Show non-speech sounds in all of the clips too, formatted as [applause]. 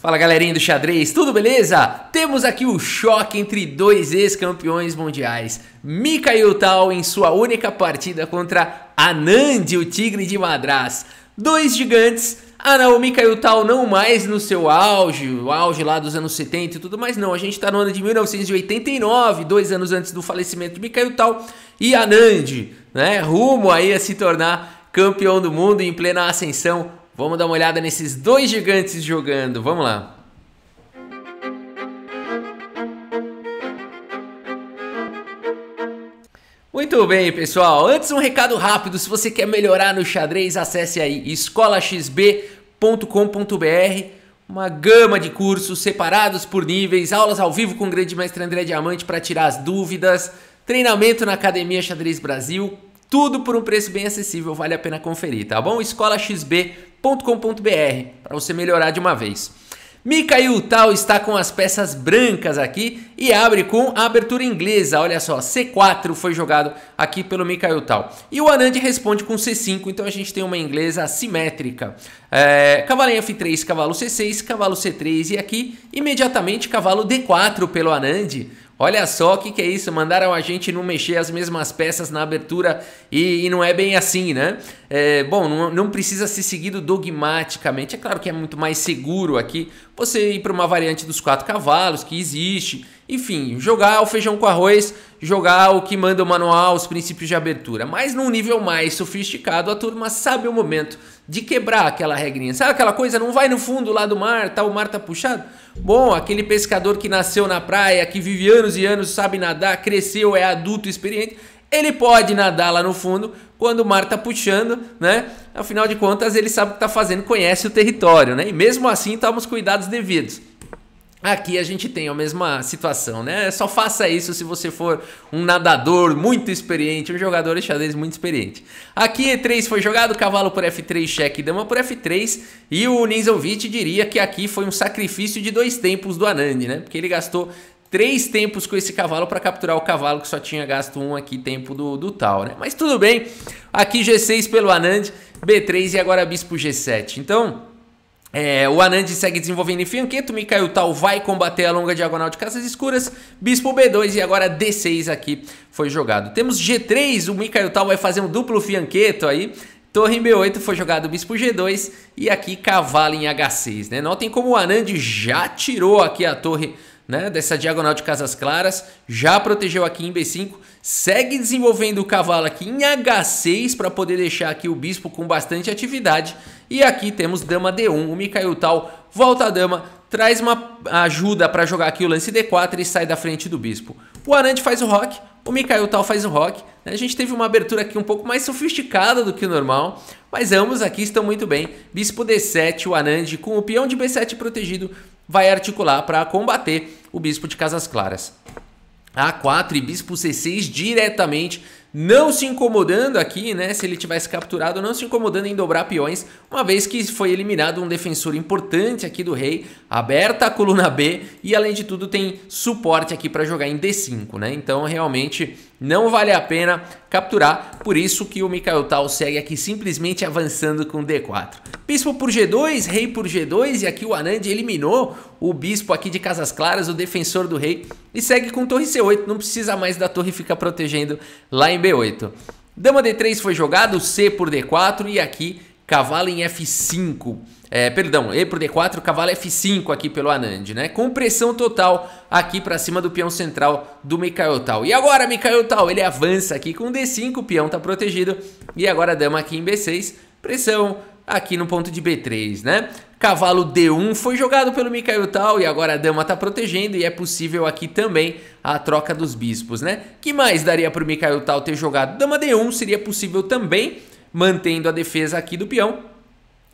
Fala galerinha do xadrez, tudo beleza? Temos aqui o choque entre dois ex-campeões mundiais. Mikhail Tal em sua única partida contra Anand, o tigre de Madras. Dois gigantes. Ah não, o Mikhail Tal não mais no seu auge, o auge lá dos anos 70 e tudo mais não. A gente tá no ano de 1989, dois anos antes do falecimento de Mikhail Tal e Anand, né? Rumo aí a se tornar campeão do mundo em plena ascensão Vamos dar uma olhada nesses dois gigantes jogando. Vamos lá. Muito bem, pessoal. Antes um recado rápido, se você quer melhorar no xadrez, acesse aí escolaxb.com.br uma gama de cursos separados por níveis, aulas ao vivo com o grande mestre André Diamante para tirar as dúvidas, treinamento na Academia Xadrez Brasil, tudo por um preço bem acessível, vale a pena conferir, tá bom? escolaxb.com.br para você melhorar de uma vez. Mikhail Tal está com as peças brancas aqui e abre com a abertura inglesa. Olha só, C4 foi jogado aqui pelo Mikhail Tal. E o Anand responde com C5, então a gente tem uma inglesa assimétrica. É, cavalo em F3, cavalo C6, cavalo C3 e aqui imediatamente cavalo D4 pelo Anand. Olha só o que, que é isso, mandaram a gente não mexer as mesmas peças na abertura e, e não é bem assim, né? É, bom, não, não, precisa ser seguido dogmaticamente, é claro que é muito mais seguro aqui você ir para uma variante dos quatro cavalos que existe, enfim, jogar o feijão com arroz jogar o que manda o manual, os princípios de abertura. Mas num nível mais sofisticado, a turma sabe o momento de quebrar aquela regrinha. Sabe aquela coisa, não vai no fundo lá do mar, tá, o mar tá puxado? Bom, aquele pescador que nasceu na praia, que vive anos e anos, sabe nadar, cresceu, é adulto, experiente, ele pode nadar lá no fundo quando o mar tá puxando, né? Afinal de contas, ele sabe o que tá fazendo, conhece o território, né? E mesmo assim, toma os cuidados devidos. Aqui a gente tem a mesma situação, né? Só faça isso se você for um nadador muito experiente, um jogador xadrez muito experiente. Aqui E3 foi jogado, cavalo por F3, cheque, dama por F3, e o Ninzovic diria que aqui foi um sacrifício de dois tempos do Anand, né? Porque ele gastou três tempos com esse cavalo para capturar o cavalo que só tinha gasto um aqui tempo do, do tal, né? Mas tudo bem, aqui G6 pelo Anand, B3 e agora bispo G7. Então... É, o Anand segue desenvolvendo em Fianqueto, Mikael Tal vai combater a longa diagonal de Casas Escuras, Bispo B2 e agora D6 aqui foi jogado. Temos G3, o Mikael Tal vai fazer um duplo Fianqueto aí, Torre em B8 foi jogado Bispo G2 e aqui Cavalo em H6, né? Notem como o Anand já tirou aqui a torre né, dessa diagonal de Casas Claras, já protegeu aqui em B5, segue desenvolvendo o cavalo aqui em H6 para poder deixar aqui o bispo com bastante atividade. E aqui temos dama D1, o Mikhail Tal volta a dama, traz uma ajuda para jogar aqui o lance D4 e sai da frente do bispo. O Arante faz o rock, o Mikhail Tal faz o rock. Né, a gente teve uma abertura aqui um pouco mais sofisticada do que o normal, mas ambos aqui estão muito bem. Bispo D7, o Anand com o peão de B7 protegido, vai articular para combater o bispo de Casas Claras. A4 e bispo C6 diretamente não se incomodando aqui, né? Se ele tivesse capturado, não se incomodando em dobrar peões, uma vez que foi eliminado um defensor importante aqui do rei, aberta a coluna B e além de tudo tem suporte aqui para jogar em D5, né? Então realmente não vale a pena capturar, por isso que o Mikhail Tal segue aqui simplesmente avançando com D4. Bispo por G2, rei por G2 e aqui o Anand eliminou o bispo aqui de Casas Claras, o defensor do rei e segue com torre C8, não precisa mais da torre ficar protegendo lá em B8. Dama D3 foi jogado, C por D4 e aqui cavalo em F5, é, perdão, E por D4, cavalo F5 aqui pelo Anand, né? Com pressão total aqui para cima do peão central do Mikael Tal. E agora Mikael Tal, ele avança aqui com D5, o peão tá protegido e agora dama aqui em B6, pressão aqui no ponto de B3, né? Cavalo D1 foi jogado pelo Mikael Tal e agora a dama tá protegendo e é possível aqui também a troca dos bispos, né? Que mais daria para o Mikhail Tal ter jogado? Dama D1 seria possível também, mantendo a defesa aqui do peão.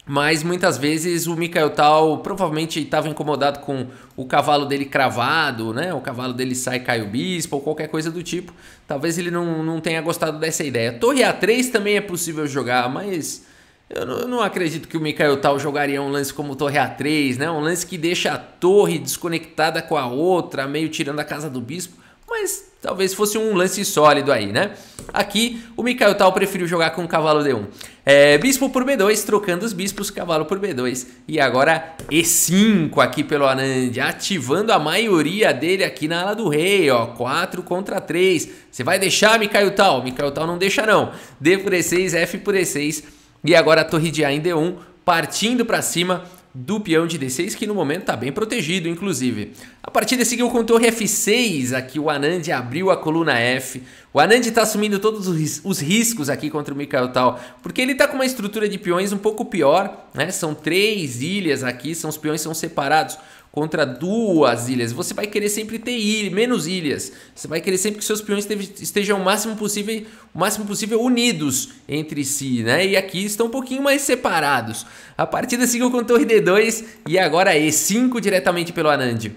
Mas muitas vezes o Mikael Tal provavelmente estava incomodado com o cavalo dele cravado, né? O cavalo dele sai cai o bispo ou qualquer coisa do tipo. Talvez ele não, não tenha gostado dessa ideia. Torre A3 também é possível jogar, mas eu não, eu não acredito que o Mikael Tal jogaria um lance como Torre A3, né? Um lance que deixa a torre desconectada com a outra, meio tirando a casa do bispo mas talvez fosse um lance sólido aí, né? Aqui o Mikhail Tal preferiu jogar com cavalo D1. É, bispo por B2, trocando os bispos, cavalo por B2. E agora E5 aqui pelo Anand, ativando a maioria dele aqui na ala do rei, ó. 4 contra 3. Você vai deixar, Mikhail Tal? Mikhail Tal não deixa não. D por E6, F por E6. E agora a torre de A em D1, partindo para cima do peão de D6, que no momento está bem protegido, inclusive. A partida seguiu com torre F6, aqui o Anand abriu a coluna F. O Anand está assumindo todos os riscos aqui contra o Mikhail Tal, porque ele está com uma estrutura de peões um pouco pior, né? São três ilhas aqui, são os peões são separados contra duas ilhas. Você vai querer sempre ter ilha, menos ilhas. Você vai querer sempre que seus peões estejam o máximo possível, o máximo possível unidos entre si, né? E aqui estão um pouquinho mais separados. A partida seguiu com torre D2 e agora E5 é diretamente pelo Anand.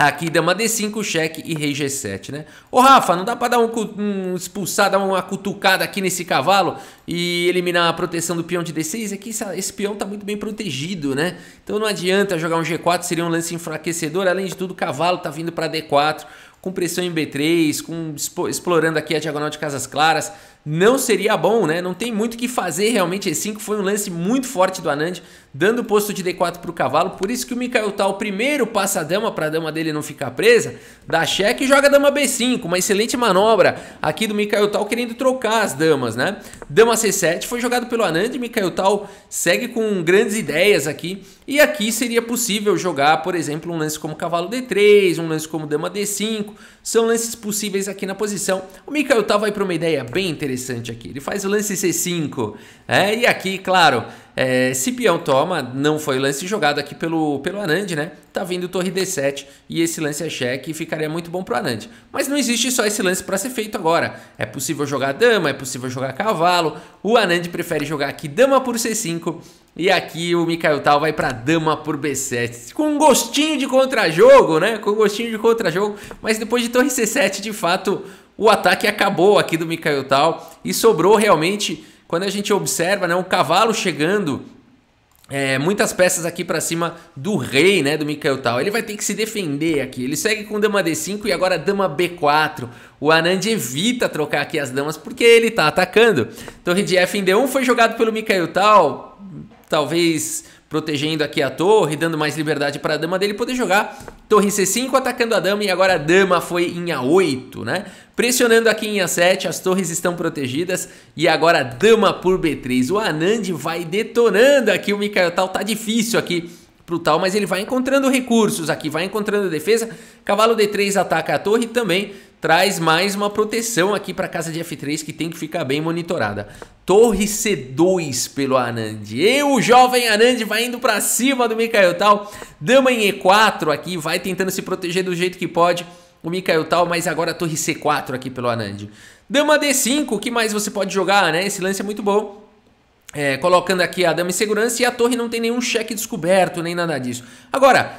Aqui dama D5, cheque e rei G7, né? Ô Rafa, não dá pra dar um, um expulsar, dar uma cutucada aqui nesse cavalo e eliminar a proteção do peão de D6? Aqui é esse peão tá muito bem protegido, né? Então não adianta jogar um G4, seria um lance enfraquecedor. Além de tudo, o cavalo tá vindo pra D4, com pressão em B3, com, explorando aqui a diagonal de casas claras. Não seria bom, né? Não tem muito o que fazer realmente. E5 foi um lance muito forte do Anand dando posto de D4 para o cavalo. Por isso que o Mikael Tal primeiro passa a dama para a dama dele não ficar presa, dá cheque e joga a dama B5. Uma excelente manobra aqui do Mikael Tal querendo trocar as damas, né? Dama C7 foi jogado pelo Anand, Mikael Tal segue com grandes ideias aqui. E aqui seria possível jogar, por exemplo, um lance como cavalo D3, um lance como dama D5. São lances possíveis aqui na posição. O Mikael Tal vai para uma ideia bem interessante aqui. Ele faz o lance C5, é, e aqui, claro, é, esse peão toma, não foi o lance jogado aqui pelo, pelo Anand, né? Tá vindo torre D7 e esse lance é cheque e ficaria muito bom pro Anand. Mas não existe só esse lance para ser feito agora. É possível jogar dama, é possível jogar cavalo. O Anand prefere jogar aqui dama por C5 e aqui o Mikael Tal vai para dama por B7. Com um gostinho de contrajogo, né? Com um gostinho de contrajogo. Mas depois de torre C7, de fato, o ataque acabou aqui do Mikael Tal. E sobrou realmente quando a gente observa né, um cavalo chegando é, muitas peças aqui para cima do rei, né, do Mikael Tal. Ele vai ter que se defender aqui. Ele segue com dama D5 e agora dama B4. O Anand evita trocar aqui as damas porque ele tá atacando. Torre de F em D1 foi jogado pelo Mikael Tal, talvez protegendo aqui a torre, dando mais liberdade para a dama dele poder jogar. Torre C5 atacando a dama e agora a dama foi em A8, né? Pressionando aqui em A7, as torres estão protegidas e agora a dama por B3. O Anand vai detonando aqui, o Mikhail Tal tá difícil aqui pro Tal, mas ele vai encontrando recursos aqui, vai encontrando defesa. Cavalo D3 ataca a torre também traz mais uma proteção aqui para a casa de F3 que tem que ficar bem monitorada. Torre C2 pelo Anand. E o jovem Anand vai indo para cima do Mikael Tal. Dama em E4 aqui, vai tentando se proteger do jeito que pode o Mikael Tal, mas agora torre C4 aqui pelo Anand. Dama D5, o que mais você pode jogar, né? Esse lance é muito bom. É, colocando aqui a dama em segurança e a torre não tem nenhum cheque descoberto, nem nada disso. Agora,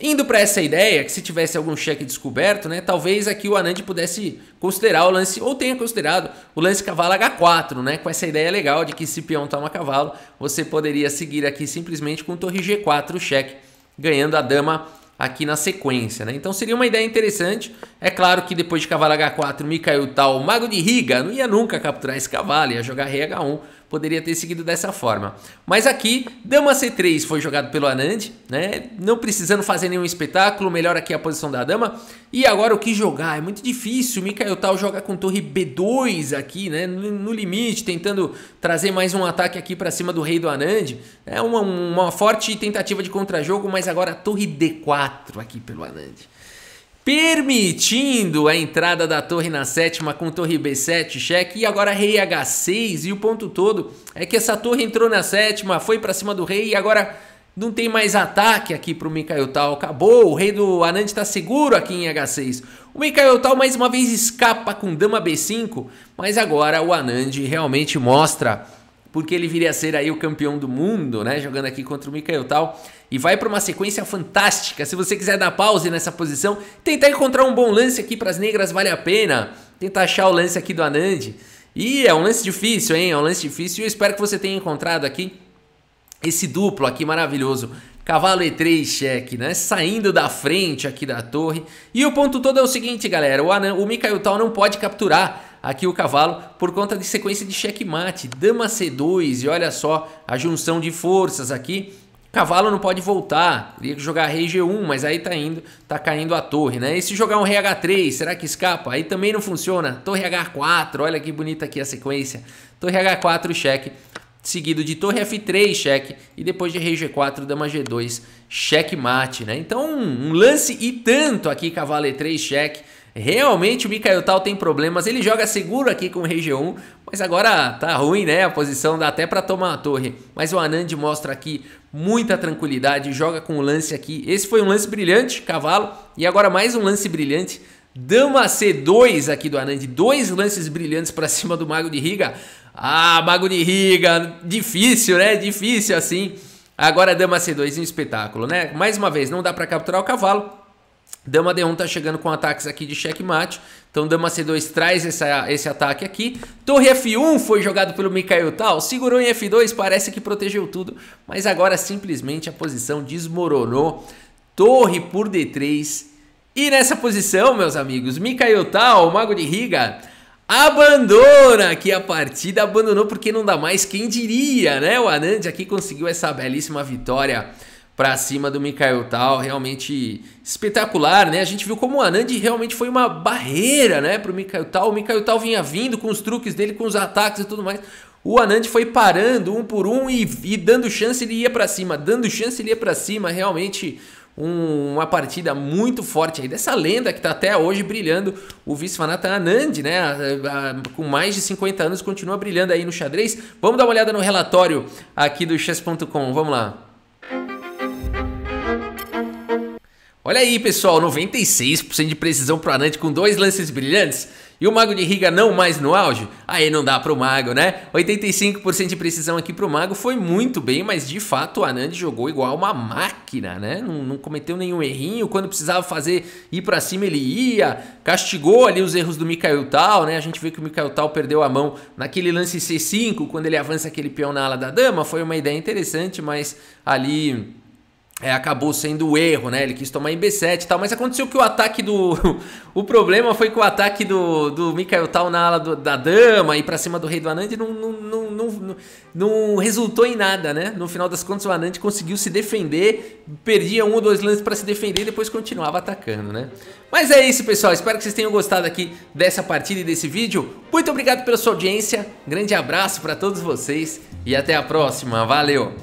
Indo para essa ideia, que se tivesse algum cheque descoberto, né, talvez aqui o Anand pudesse considerar o lance, ou tenha considerado o lance cavalo H4, né, com essa ideia legal de que se peão toma cavalo, você poderia seguir aqui simplesmente com torre G4 o cheque, ganhando a dama aqui na sequência. Né? Então seria uma ideia interessante. É claro que depois de cavalo H4, caiu Tal, mago de Riga, não ia nunca capturar esse cavalo, ia jogar rei h 1 poderia ter seguido dessa forma. Mas aqui, dama c3 foi jogado pelo Anand, né? Não precisando fazer nenhum espetáculo, melhor aqui a posição da dama. E agora o que jogar? É muito difícil. O Mikhail Tal joga com torre b2 aqui, né? No, limite, tentando trazer mais um ataque aqui para cima do rei do Anand. É uma, uma forte tentativa de contra-jogo, mas agora torre d4 aqui pelo Anand permitindo a entrada da torre na sétima com torre B7, cheque e agora rei H6 e o ponto todo é que essa torre entrou na sétima, foi para cima do rei e agora não tem mais ataque aqui para o Mikhail Tal, acabou, o rei do Anand está seguro aqui em H6. O Mikhail Tal mais uma vez escapa com dama B5, mas agora o Anand realmente mostra porque ele viria a ser aí o campeão do mundo, né? Jogando aqui contra o Mikael tal. E vai para uma sequência fantástica. Se você quiser dar pause nessa posição, tentar encontrar um bom lance aqui para as negras vale a pena. Tentar achar o lance aqui do Anand. E é um lance difícil, hein? É um lance difícil. E eu espero que você tenha encontrado aqui esse duplo aqui maravilhoso. Cavalo E3 cheque, né? Saindo da frente aqui da torre. E o ponto todo é o seguinte, galera. O, Anand, o Mikael Tal não pode capturar aqui o cavalo por conta de sequência de checkmate, dama C2 e olha só a junção de forças aqui. Cavalo não pode voltar, teria que jogar rei G1, mas aí tá indo, tá caindo a torre, né? E se jogar um rei H3, será que escapa? Aí também não funciona. Torre H4, olha que bonita aqui a sequência. Torre H4 cheque, seguido de torre F3 cheque e depois de rei G4, dama G2 cheque mate, né? Então um lance e tanto aqui cavalo E3 cheque Realmente o Mikael Tal tem problemas, ele joga seguro aqui com o Região 1, mas agora tá ruim, né? A posição dá até para tomar a torre. Mas o Anand mostra aqui muita tranquilidade, joga com o lance aqui. Esse foi um lance brilhante, cavalo, e agora mais um lance brilhante. Dama C2 aqui do Anand, dois lances brilhantes para [laughs] cima do Mago de Riga. Ah, Mago de Riga, difícil, né? Difícil assim. Agora Dama C2, um espetáculo, né? Mais uma vez, não dá para capturar o cavalo, Dama D1 tá chegando com ataques aqui de checkmate. Então Dama C2 traz essa, esse ataque aqui. Torre F1 foi jogado pelo Mikhail Tal. Segurou em F2, parece que protegeu tudo. Mas agora simplesmente a posição desmoronou. Torre por D3. E nessa posição, meus amigos, Mikhail Tal, o Mago de Riga, abandona aqui a partida. Abandonou porque não dá mais. Quem diria, né? O Anand aqui conseguiu essa belíssima vitória para cima do Mikhail Tal, realmente espetacular, né? A gente viu como o Anand realmente foi uma barreira, né, pro Mikhail Tal. O Mikhail Tal vinha vindo com os truques dele, com os ataques e tudo mais. O Anand foi parando um por um e, e dando chance ele ia para cima, dando chance ele ia para cima, realmente um, uma partida muito forte aí dessa lenda que está até hoje brilhando, o Viswanathan Anand, né? A, a, com mais de 50 anos continua brilhando aí no xadrez. Vamos dar uma olhada no relatório aqui do chess.com. Vamos lá. Olha aí, pessoal, 96% de precisão pro Anand com dois lances brilhantes. E o Mago de Riga não mais no auge? Aí não dá pro Mago, né? 85% de precisão aqui pro Mago foi muito bem, mas de fato o Anand jogou igual uma máquina, né? Não, não cometeu nenhum errinho. Quando precisava fazer ir para cima, ele ia. Castigou ali os erros do Mikael Tal, né? A gente vê que o Mikael Tal perdeu a mão naquele lance C5, quando ele avança aquele peão na ala da dama. Foi uma ideia interessante, mas ali é, acabou sendo o erro, né? Ele quis tomar em B7 e tal, mas aconteceu que o ataque do. [laughs] o problema foi que o ataque do, do Mikael Tal na ala do, da dama e pra cima do rei do Anand não, não, não, não, não resultou em nada, né? No final das contas, o Anand conseguiu se defender, perdia um ou dois lances para se defender e depois continuava atacando, né? Mas é isso, pessoal. Espero que vocês tenham gostado aqui dessa partida e desse vídeo. Muito obrigado pela sua audiência, grande abraço para todos vocês e até a próxima. Valeu!